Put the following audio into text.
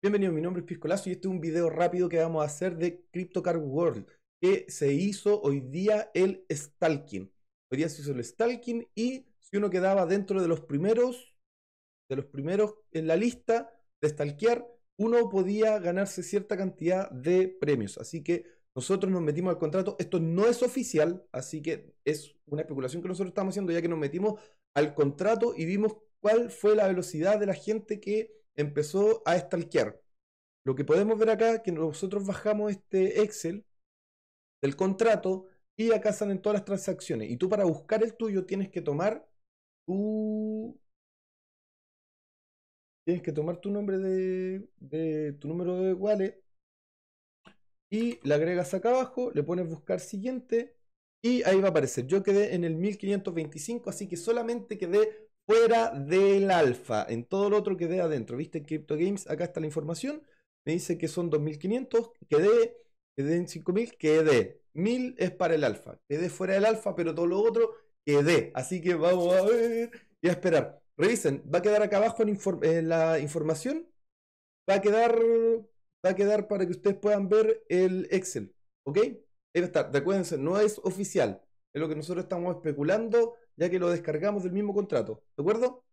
Bienvenidos, mi nombre es Piscolazo y este es un video rápido que vamos a hacer de CryptoCard World, que se hizo hoy día el stalking. Hoy día se hizo el stalking y si uno quedaba dentro de los primeros, de los primeros en la lista de stalkear, uno podía ganarse cierta cantidad de premios. Así que nosotros nos metimos al contrato. Esto no es oficial, así que es una especulación que nosotros estamos haciendo ya que nos metimos al contrato y vimos cuál fue la velocidad de la gente que empezó a stalkear. Lo que podemos ver acá es que nosotros bajamos este Excel del contrato y acá salen todas las transacciones. Y tú para buscar el tuyo tienes que tomar tu... Tienes que tomar tu nombre de, de tu número de wallet y le agregas acá abajo, le pones buscar siguiente y ahí va a aparecer. Yo quedé en el 1525, así que solamente quedé fuera del alfa, en todo lo otro que dé adentro. ¿Viste? En Crypto Games, acá está la información. Me dice que son 2500, que dé en 5000, que dé, 1000 es para el alfa, quedé fuera del alfa, pero todo lo otro quedé. Así que vamos a ver y a esperar. Revisen, va a quedar acá abajo la información. Va a quedar va a quedar para que ustedes puedan ver el Excel, ¿ok? Ahí va a estar, recuérdense, no es oficial, es lo que nosotros estamos especulando, ya que lo descargamos del mismo contrato. ¿De acuerdo?